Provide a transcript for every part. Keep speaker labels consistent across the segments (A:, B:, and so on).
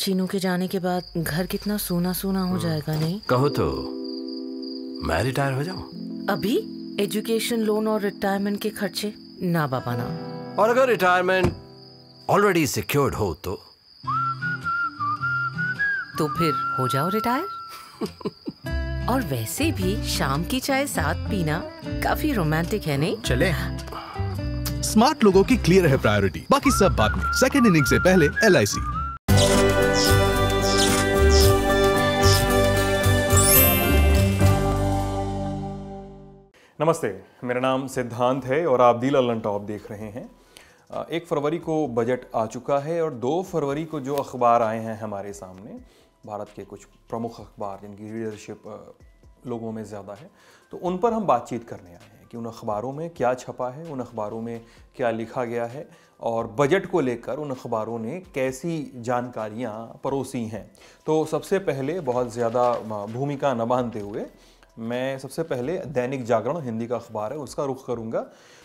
A: चीनू के जाने के बाद घर कितना सोना सोना हो हम्म। जाएगा नहीं कहो तो मैं रिटायर हो जाऊं अभी एजुकेशन लोन और रिटायरमेंट के खर्चे ना बाबा ना और अगर रिटायरमेंट ऑलरेडी सिक्योर्ड हो तो तो फिर हो जाओ रिटायर और वैसे भी शाम की चाय साथ पीना काफी रोमांटिक है नहीं चले स्मार्ट लोगों की क्लियर है प्रायोरिटी बाकी सब बाद में सेकेंड इनिंग से पहले एल आई सी नमस्ते मेरा नाम सिद्धांत है और आप दी ललन टॉप देख रहे हैं एक फरवरी को बजट आ चुका है और दो फरवरी को जो अखबार आए हैं हमारे सामने भारत के कुछ प्रमुख अखबार जिनकी रीडरशिप लोगों में ज़्यादा है तो उन पर हम बातचीत करने आए हैं कि उन अखबारों में क्या छपा है उन अखबारों में क्या लिखा गया है और बजट को लेकर उन अखबारों ने कैसी जानकारियाँ परोसी हैं तो सबसे पहले बहुत ज़्यादा भूमिका न हुए मैं सबसे पहले दैनिक जागरण हिंदी का अखबार है उसका रुख करूंगा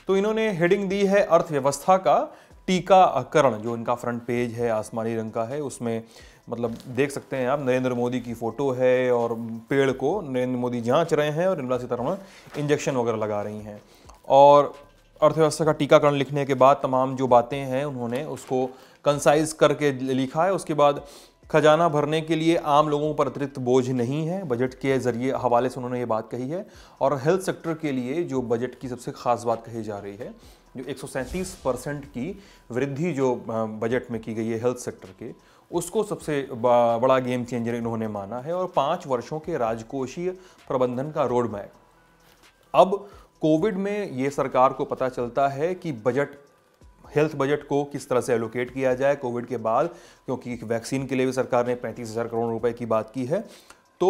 A: तो इन्होंने हेडिंग दी है अर्थव्यवस्था का टीकाकरण जो इनका फ्रंट पेज है आसमानी रंग का है उसमें मतलब देख सकते हैं आप नरेंद्र मोदी की फ़ोटो है और पेड़ को नरेंद्र मोदी जांच रहे हैं और निर्मला सीतारमण इंजेक्शन वगैरह लगा रही हैं और अर्थव्यवस्था का टीकाकरण लिखने के बाद तमाम जो बातें हैं उन्होंने उसको कंसाइज करके लिखा है उसके बाद खजाना भरने के लिए आम लोगों पर अतिरिक्त बोझ नहीं है बजट के जरिए हवाले से उन्होंने ये बात कही है और हेल्थ सेक्टर के लिए जो बजट की सबसे खास बात कही जा रही है जो एक परसेंट की वृद्धि जो बजट में की गई है हेल्थ सेक्टर के उसको सबसे बड़ा गेम चेंजर इन्होंने माना है और पाँच वर्षों के राजकोषीय प्रबंधन का रोड मैप अब कोविड में ये सरकार को पता चलता है कि बजट हेल्थ बजट को किस तरह से एलोकेट किया जाए कोविड के बाद क्योंकि वैक्सीन के लिए भी सरकार ने पैंतीस हज़ार करोड़ रुपए की बात की है तो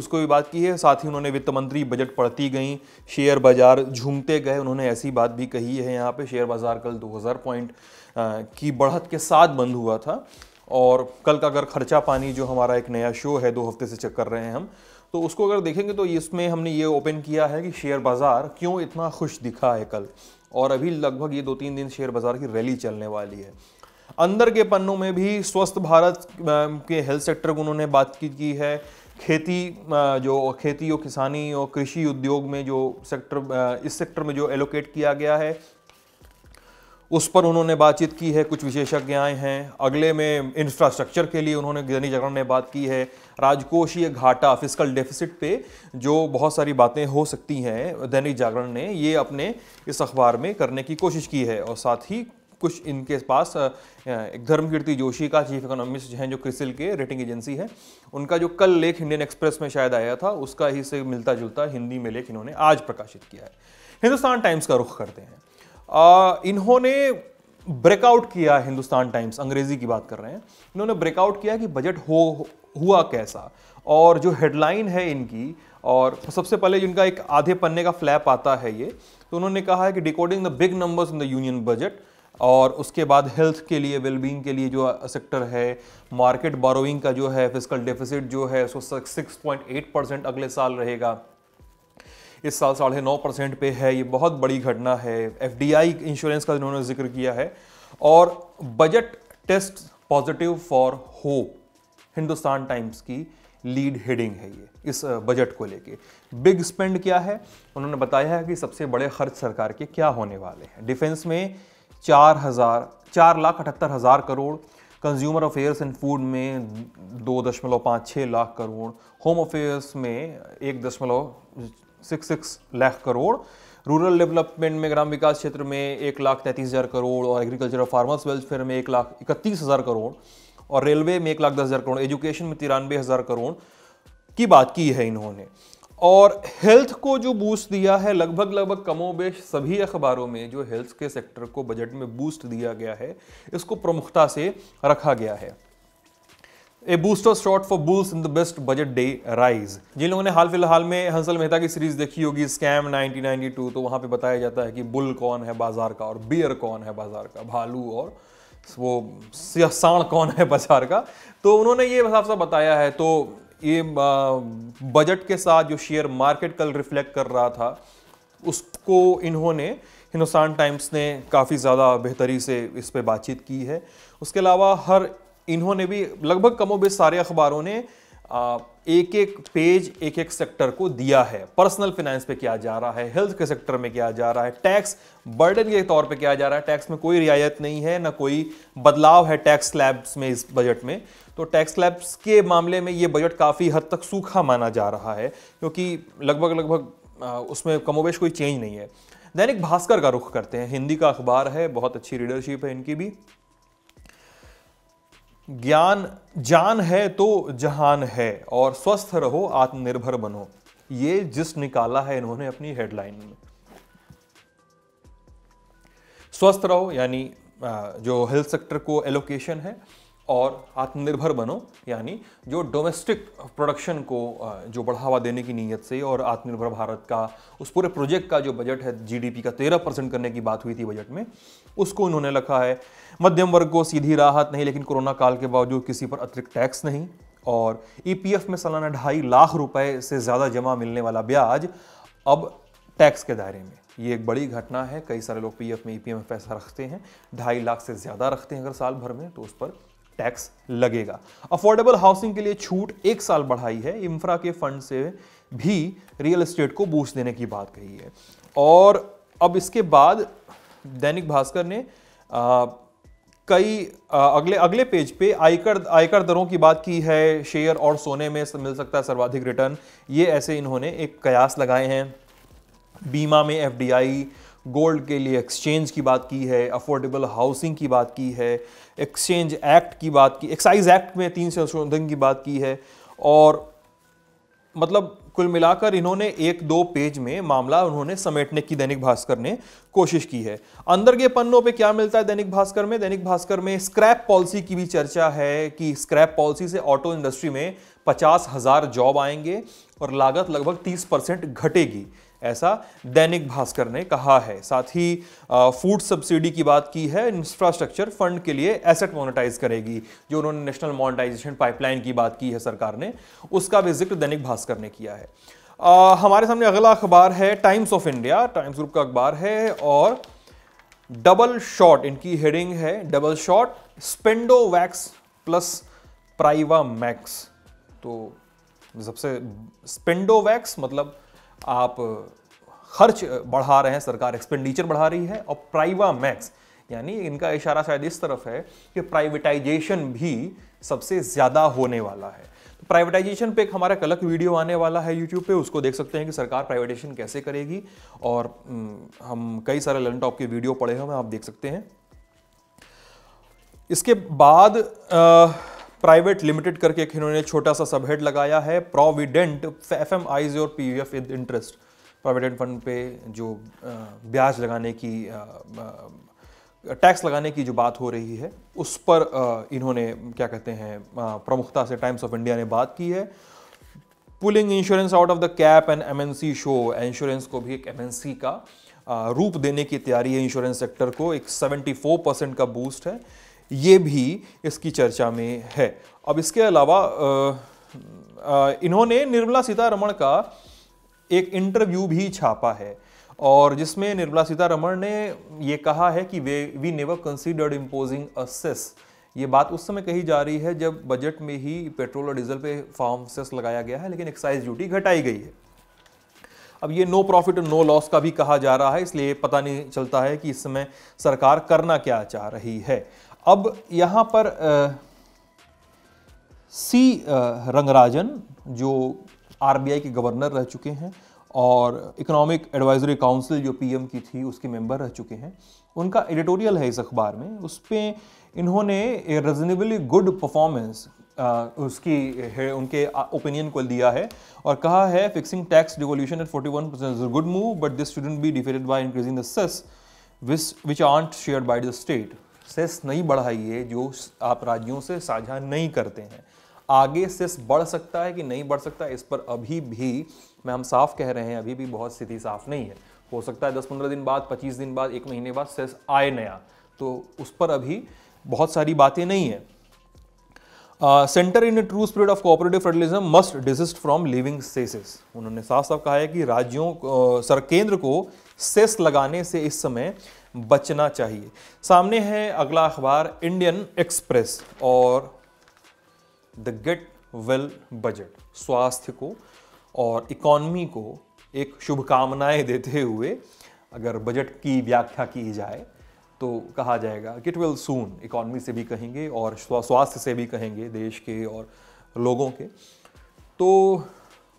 A: उसको भी बात की है साथ ही उन्होंने वित्त मंत्री बजट पढ़ती गई शेयर बाजार झूमते गए उन्होंने ऐसी बात भी कही है यहाँ पे शेयर बाजार कल 2000 पॉइंट की बढ़त के साथ बंद हुआ था और कल का अगर खर्चा पानी जो हमारा एक नया शो है दो हफ्ते से चेक कर रहे हैं हम तो उसको अगर देखेंगे तो इसमें हमने ये ओपन किया है कि शेयर बाज़ार क्यों इतना खुश दिखा है कल और अभी लगभग ये दो तीन दिन शेयर बाजार की रैली चलने वाली है अंदर के पन्नों में भी स्वस्थ भारत के हेल्थ सेक्टर को उन्होंने बात की है खेती जो खेती और किसानी और कृषि उद्योग में जो सेक्टर इस सेक्टर में जो एलोकेट किया गया है उस पर उन्होंने बातचीत की है कुछ विशेषज्ञ आए हैं अगले में इंफ्रास्ट्रक्चर के लिए उन्होंने गिरनी जागरण ने बात की है राजकोषीय घाटा फिजिकल डेफिसिट पे जो बहुत सारी बातें हो सकती हैं दैनिक जागरण ने ये अपने इस अखबार में करने की कोशिश की है और साथ ही कुछ इनके पास धर्मकीर्ति जोशी का चीफ इकोनॉमिस्ट हैं जो क्रिसिल के रेटिंग एजेंसी है उनका जो कल लेख इंडियन एक्सप्रेस में शायद आया था उसका ही से मिलता जुलता हिंदी में लेख इन्होंने आज प्रकाशित किया है हिंदुस्तान टाइम्स का रुख करते हैं आ, इन्होंने ब्रेकआउट किया हिंदुस्तान टाइम्स अंग्रेजी की बात कर रहे हैं इन्होंने ब्रेकआउट किया कि बजट हो हुआ कैसा और जो हेडलाइन है इनकी और सबसे पहले जिनका एक आधे पन्ने का फ्लैप आता है ये तो उन्होंने कहा है कि decoding the big numbers in the union budget और उसके बाद हेल्थ के लिए वेलबींग के लिए जो सेक्टर है मार्केट बारोइंग का जो है फिजिकल डेफिसिट जो है उसको सिक्स पॉइंट एट परसेंट अगले साल रहेगा इस साल साढ़े नौ परसेंट पे है ये बहुत बड़ी घटना है एफ इंश्योरेंस का इन्होंने जिक्र किया है और budget test positive for hope Hindustan Times की लीड हेडिंग है ये इस बजट को लेके बिग स्पेंड क्या है उन्होंने बताया है कि सबसे बड़े खर्च सरकार के क्या होने वाले हैं डिफेंस में चार हज़ार चार लाख अठहत्तर हज़ार crore consumer affairs and food में दो दशमलव पाँच छः लाख करोड़ होम अफेयर्स में एक दशमलव six six lakh crore rural development में ग्राम विकास क्षेत्र में एक लाख तैंतीस हज़ार करोड़ और एग्रीकल्चर और फार्मर्स वेलफेयर में एक लाख इकतीस हज़ार करोड़ और रेलवे में एक लाख दस हज़ार करोड़ एजुकेशन में तिरानवे हज़ार करोड़ की बात की है इन्होंने और हेल्थ को जो बूस्ट दिया है लगभग लगभग कमोबेश सभी अखबारों में जो हेल्थ के सेक्टर को बजट में बूस्ट दिया गया है इसको प्रमुखता से रखा गया है a booster shot for bulls in the best budget day rise जिन लोगों ने हाल फिलहाल में हंसल मेहता की सीरीज देखी होगी स्कैम 1992 तो वहाँ पे बताया जाता है कि बुल कौन है बाजार का और बियर कौन है बाजार का भालू और वो सियासाण कौन है बाजार का तो उन्होंने ये साफ साफ बताया है तो ये बजट के साथ जो शेयर मार्केट कल रिफ्लेक्ट कर रहा था उसको इन्होंने हिंदुस्तान टाइम्स ने काफ़ी ज़्यादा बेहतरी से इस पर बातचीत की है उसके अलावा हर इन्होंने भी लगभग कमोबेश सारे अखबारों ने एक एक पेज एक एक सेक्टर को दिया है पर्सनल फाइनेंस पे किया जा रहा है हेल्थ के सेक्टर में किया जा रहा है टैक्स बर्डन के तौर पे किया जा रहा है टैक्स में कोई रियायत नहीं है ना कोई बदलाव है टैक्स स्लैब्स में इस बजट में तो टैक्स स्लैब्स के मामले में ये बजट काफ़ी हद तक सूखा माना जा रहा है क्योंकि लगभग लगभग उसमें कमोबेश कोई चेंज नहीं है दैनिक भास्कर का रुख करते हैं हिंदी का अखबार है बहुत अच्छी रीडरशिप है इनकी भी ज्ञान जान है तो जहान है और स्वस्थ रहो आत्मनिर्भर बनो ये जिस निकाला है इन्होंने अपनी हेडलाइन में स्वस्थ रहो यानी जो हेल्थ सेक्टर को एलोकेशन है और आत्मनिर्भर बनो यानी जो डोमेस्टिक प्रोडक्शन को जो बढ़ावा देने की नीयत से और आत्मनिर्भर भारत का उस पूरे प्रोजेक्ट का जो बजट है जीडीपी का तेरह परसेंट करने की बात हुई थी बजट में उसको इन्होंने लिखा है मध्यम वर्ग को सीधी राहत नहीं लेकिन कोरोना काल के बावजूद किसी पर अतिरिक्त टैक्स नहीं और ई e में सालाना ढाई लाख रुपए से ज़्यादा जमा मिलने वाला ब्याज अब टैक्स के दायरे में ये एक बड़ी घटना है कई सारे लोग पीएफ में ईपीएफ e में पैसा रखते हैं ढाई लाख से ज़्यादा रखते हैं अगर साल भर में तो उस पर टैक्स लगेगा अफोर्डेबल हाउसिंग के लिए छूट एक साल बढ़ाई है इंफ्रा के फंड से भी रियल एस्टेट को बूस्ट देने की बात कही है और अब इसके बाद दैनिक भास्कर ने आ, कई अगले अगले पेज पे आयकर आयकर दरों की बात की है शेयर और सोने में मिल सकता है सर्वाधिक रिटर्न ये ऐसे इन्होंने एक कयास लगाए हैं बीमा में एफडीआई गोल्ड के लिए एक्सचेंज की बात की है अफोर्डेबल हाउसिंग की बात की है एक्सचेंज एक्ट की बात की एक्साइज एक्ट में तीन संशोधन की बात की है और मतलब कुल मिलाकर इन्होंने एक दो पेज में मामला उन्होंने समेटने की दैनिक भास्कर ने कोशिश की है अंदर के पन्नों पे क्या मिलता है दैनिक भास्कर में दैनिक भास्कर में स्क्रैप पॉलिसी की भी चर्चा है कि स्क्रैप पॉलिसी से ऑटो इंडस्ट्री में पचास हजार जॉब आएंगे और लागत लगभग तीस परसेंट घटेगी ऐसा दैनिक भास्कर ने कहा है साथ ही फूड सब्सिडी की बात की है इंफ्रास्ट्रक्चर फंड के लिए एसेट मोनेटाइज करेगी जो उन्होंने नेशनल मोनेटाइजेशन पाइपलाइन की बात की है सरकार ने उसका भी जिक्र दैनिक भास्कर ने किया है आ, हमारे सामने अगला अखबार है Times of India Times group का अखबार है और डबल शॉट इनकी हेडिंग है double shot spendo vax plus priva max तो सबसे स्पेंडो वैक्स मतलब आप खर्च बढ़ा रहे हैं सरकार एक्सपेंडिचर बढ़ा रही है और प्राइवा मैक्स यानी इनका इशारा शायद इस तरफ है कि प्राइवेटाइजेशन भी सबसे ज़्यादा होने वाला है तो प्राइवेटाइजेशन पे एक हमारा कलक वीडियो आने वाला है यूट्यूब पे उसको देख सकते हैं कि सरकार प्राइवेटाइजेशन कैसे करेगी और हम कई सारे लर्न टॉप के वीडियो पड़े हुए हैं आप देख सकते हैं इसके बाद आ, प्राइवेट लिमिटेड करके एक इन्होंने छोटा सा सबहेड लगाया है प्रोविडेंट एफ एम आईज और P F interest provident fund पे जो ब्याज लगाने की टैक्स लगाने की जो बात हो रही है उस पर इन्होंने क्या कहते हैं प्रमुखता से टाइम्स ऑफ इंडिया ने बात की है pulling insurance out of the cap and M show insurance को भी एक एम का रूप देने की तैयारी है इंश्योरेंस सेक्टर को एक 74 परसेंट का बूस्ट है ये भी इसकी चर्चा में है अब इसके अलावा इन्होंने निर्मला सीतारमण का एक इंटरव्यू भी छापा है और जिसमें निर्मला सीतारमण ने ये कहा है कि वे we never considered imposing a cess ये बात उस समय कही जा रही है जब बजट में ही पेट्रोल और डीजल पे फार्म सेस लगाया गया है लेकिन एक्साइज ड्यूटी घटाई गई है अब ये नो प्रॉफिट और नो लॉस का भी कहा जा रहा है इसलिए पता नहीं चलता है कि इस समय सरकार करना क्या चाह रही है अब यहाँ पर सी रंगराजन जो आरबीआई के गवर्नर रह चुके हैं और इकोनॉमिक एडवाइजरी काउंसिल जो पीएम की थी उसके मेंबर रह चुके हैं उनका एडिटोरियल है इस अखबार में उस पर इन्होंने रिजनेबली गुड परफॉर्मेंस उसकी है उनके ओपिनियन को दिया है और कहा है fixing tax revolution at one percent is good move but this shouldn't be defeated by increasing the cess which aren't share by the state cess नहीं बढ़ाइए जो आप राज्यों से साझा नहीं करते हैं आगे सेस बढ़ सकता है कि नहीं बढ़ सकता इस पर अभी भी मैं हम साफ कह रहे हैं अभी भी बहुत स्थिति साफ नहीं है हो सकता है दस पंद्रह दिन बाद पच्चीस दिन बाद एक महीने बाद सेस आए नया तो उस पर अभी बहुत सारी बातें नहीं है centre in true spirit of cooperative federalism must desist from levying cesses उन्होंने साफ साफ कहा है कि राज्यों सर केंद्र को सेस लगाने से इस समय बचना चाहिए सामने है अगला अखबार इंडियन एक्सप्रेस और द गेट वेल बजट स्वास्थ्य को और इकॉनमी को एक शुभकामनाएं देते हुए अगर बजट की व्याख्या की जाए तो कहा जाएगा किट वेल सून इकॉनमी से भी कहेंगे और स्वास्थ्य से भी कहेंगे देश के और लोगों के तो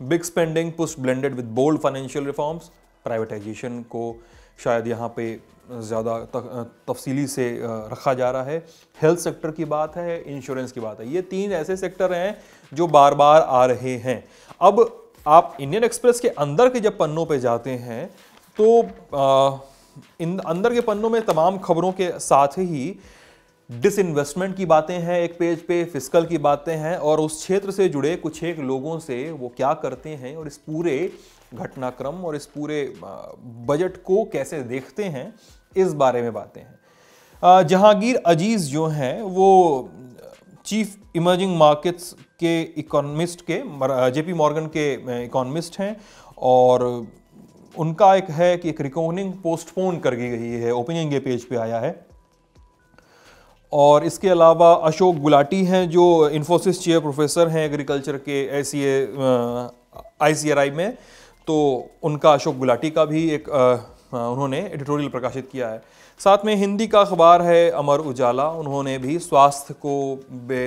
A: big spending push blended with bold financial reforms privatisation को शायद यहाँ पे ज़्यादा तफसीली से रखा जा रहा है हेल्थ सेक्टर की बात है इंश्योरेंस की बात है ये तीन ऐसे सेक्टर हैं जो बार बार आ रहे हैं अब आप इंडियन एक्सप्रेस के अंदर के जब पन्नों पे जाते हैं तो आ, इन अंदर के पन्नों में तमाम खबरों के साथ ही डिसइन्वेस्टमेंट की बातें हैं एक पेज पे फिजिकल की बातें हैं और उस क्षेत्र से जुड़े कुछ एक लोगों से वो क्या करते हैं और इस पूरे घटनाक्रम और इस पूरे बजट को कैसे देखते हैं इस बारे में बातें हैं जहांगीर अजीज़ जो हैं वो चीफ इमर्जिंग मार्केट्स के इकोनॉमिस्ट के जेपी मॉर्गन के इकोनॉमिस्ट हैं और उनका एक है कि एक रिकॉर्डिंग पोस्टपोन कर दी गई है ओपिनियन के पेज पे आया है और इसके अलावा अशोक गुलाटी हैं जो इंफोसिस चेयर प्रोफेसर हैं एग्रीकल्चर के ए सी आई में तो उनका अशोक गुलाटी का भी एक उन्होंने एडिटोरियल प्रकाशित किया है साथ में हिंदी का अखबार है अमर उजाला उन्होंने भी स्वास्थ्य को बे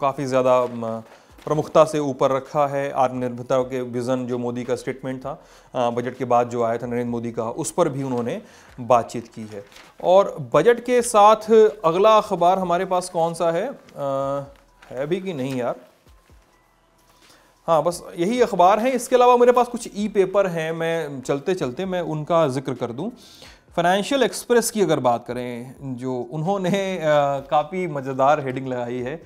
A: काफ़ी ज़्यादा प्रमुखता से ऊपर रखा है आत्मनिर्भरता के विज़न जो मोदी का स्टेटमेंट था बजट के बाद जो आया था नरेंद्र मोदी का उस पर भी उन्होंने बातचीत की है और बजट के साथ अगला अखबार हमारे पास कौन सा है आ, है भी कि नहीं यार हाँ बस यही अखबार हैं इसके अलावा मेरे पास कुछ ई पेपर हैं मैं चलते चलते मैं उनका जिक्र कर दूँ फाइनेंशियल एक्सप्रेस की अगर बात करें जो उन्होंने काफ़ी मज़ेदार हेडिंग लगाई है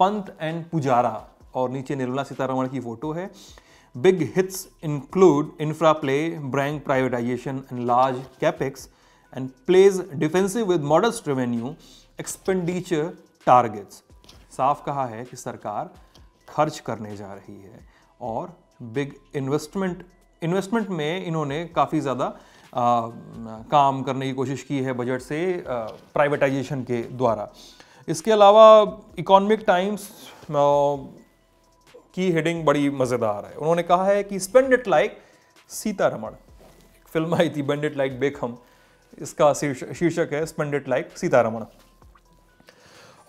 A: पंत एंड पुजारा और नीचे निर्मला सीतारमण की फ़ोटो है big hits include infra play bank privatisation and large capex and plays defensive with modest revenue expenditure targets साफ कहा है कि सरकार खर्च करने जा रही है और बिग इन्वेस्टमेंट इन्वेस्टमेंट में इन्होंने काफ़ी ज़्यादा काम करने की कोशिश की है बजट से प्राइवेटाइजेशन के द्वारा इसके अलावा इकोनॉमिक टाइम्स की हेडिंग बड़ी मज़ेदार है उन्होंने कहा है कि spend it like Sitharaman film आई थी बेंड इट लाइक बेखम इसका शीर्षक है स्पेंड इट लाइक सीतारमण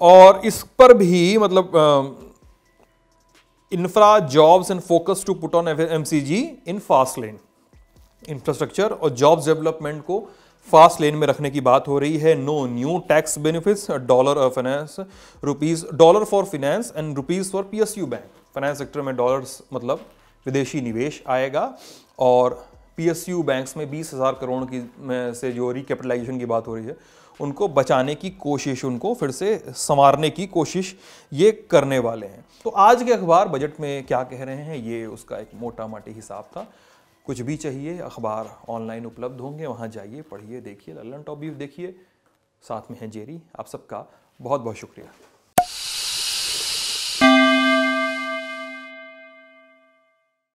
A: और इस पर भी मतलब infra jobs and focus to put on FMCG in fast lane infrastructure और jobs development को फास्ट लेन में रखने की बात हो रही है no new tax benefits dollar finance rupees dollar for finance and rupees for PSU bank finance sector में डॉलर्स मतलब विदेशी निवेश आएगा और पीएसयू बैंक्स में बीस हज़ार करोड़ की में से जो रिकैपिटलाइजेशन की बात हो रही है उनको बचाने की कोशिश उनको फिर से संवारने की कोशिश ये करने वाले हैं तो आज के अखबार बजट में क्या कह रहे हैं ये उसका एक मोटा माटी हिसाब था कुछ भी चाहिए अखबार ऑनलाइन उपलब्ध होंगे वहाँ जाइए पढ़िए देखिए लल्लन टॉप भी देखिए साथ में है जेरी आप सबका बहुत बहुत शुक्रिया